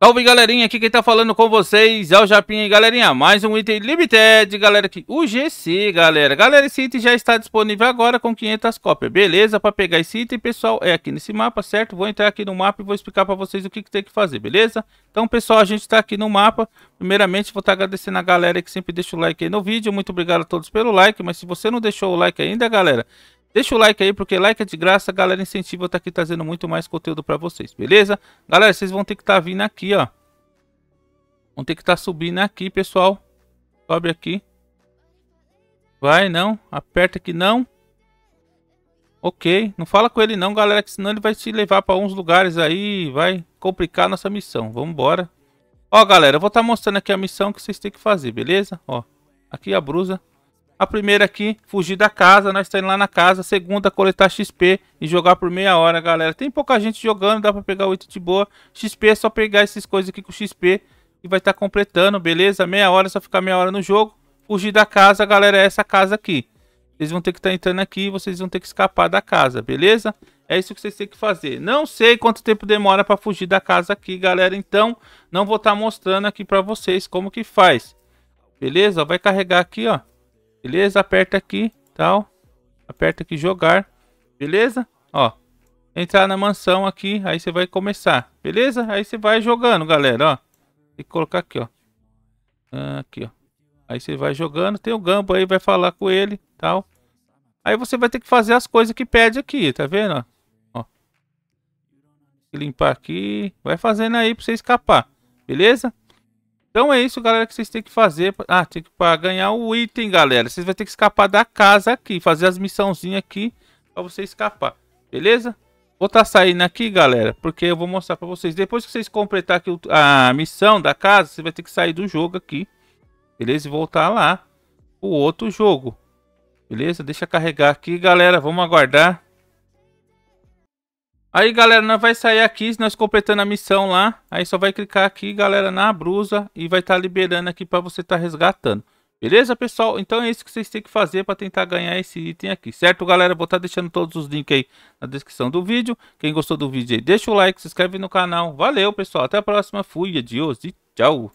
Salve galerinha, aqui quem tá falando com vocês é o Japinha e galerinha, mais um item limited, galera, aqui, o GC, galera. Galera, esse item já está disponível agora com 500 cópias, beleza? Para pegar esse item, pessoal, é aqui nesse mapa, certo? Vou entrar aqui no mapa e vou explicar para vocês o que, que, tem que fazer, beleza? Então, pessoal, a gente está aqui no mapa. Primeiramente, vou estar tá agradecendo a galera que sempre deixa o like aí no vídeo. Muito obrigado a todos pelo like, mas se você não deixou o like ainda, galera, Deixa o like aí, porque like é de graça, galera, incentiva eu estar tá aqui trazendo muito mais conteúdo pra vocês, beleza? Galera, vocês vão ter que estar tá vindo aqui, ó. Vão ter que estar tá subindo aqui, pessoal. Sobe aqui. Vai, não. Aperta aqui, não. Ok. Não fala com ele não, galera, que senão ele vai te levar pra uns lugares aí. Vai complicar nossa missão. Vambora. Ó, galera, eu vou estar tá mostrando aqui a missão que vocês têm que fazer, beleza? Ó, aqui a brusa. A primeira aqui, fugir da casa, nós estamos tá lá na casa. A segunda, coletar XP e jogar por meia hora, galera. Tem pouca gente jogando, dá pra pegar 8 de boa. XP é só pegar essas coisas aqui com XP e vai estar tá completando, beleza? Meia hora, só ficar meia hora no jogo. Fugir da casa, galera, é essa casa aqui. Vocês vão ter que estar tá entrando aqui e vocês vão ter que escapar da casa, beleza? É isso que vocês têm que fazer. Não sei quanto tempo demora pra fugir da casa aqui, galera. Então, não vou estar tá mostrando aqui pra vocês como que faz. Beleza? Vai carregar aqui, ó. Beleza? Aperta aqui, tal. Aperta aqui jogar. Beleza? Ó. Entrar na mansão aqui, aí você vai começar. Beleza? Aí você vai jogando, galera, ó. Tem que colocar aqui, ó. Ah, aqui, ó. Aí você vai jogando, tem o Gambo aí, vai falar com ele, tal. Aí você vai ter que fazer as coisas que pede aqui, tá vendo, ó. ó. Limpar aqui, vai fazendo aí pra você escapar, beleza? Então é isso, galera, que vocês têm que fazer. Ah, tem que para ganhar o item, galera. Vocês vão ter que escapar da casa aqui, fazer as missãozinhas aqui para você escapar. Beleza? Vou estar tá saindo aqui, galera, porque eu vou mostrar para vocês. Depois que vocês completar aqui a missão da casa, você vai ter que sair do jogo aqui. Beleza? E voltar lá o outro jogo. Beleza? Deixa carregar aqui, galera. Vamos aguardar. Aí, galera, nós vai sair aqui, nós completando a missão lá. Aí só vai clicar aqui, galera, na brusa e vai estar tá liberando aqui para você estar tá resgatando. Beleza, pessoal? Então é isso que vocês têm que fazer para tentar ganhar esse item aqui, certo, galera? Vou estar tá deixando todos os links aí na descrição do vídeo. Quem gostou do vídeo aí, deixa o like, se inscreve no canal. Valeu, pessoal. Até a próxima. Fui, adiós e tchau.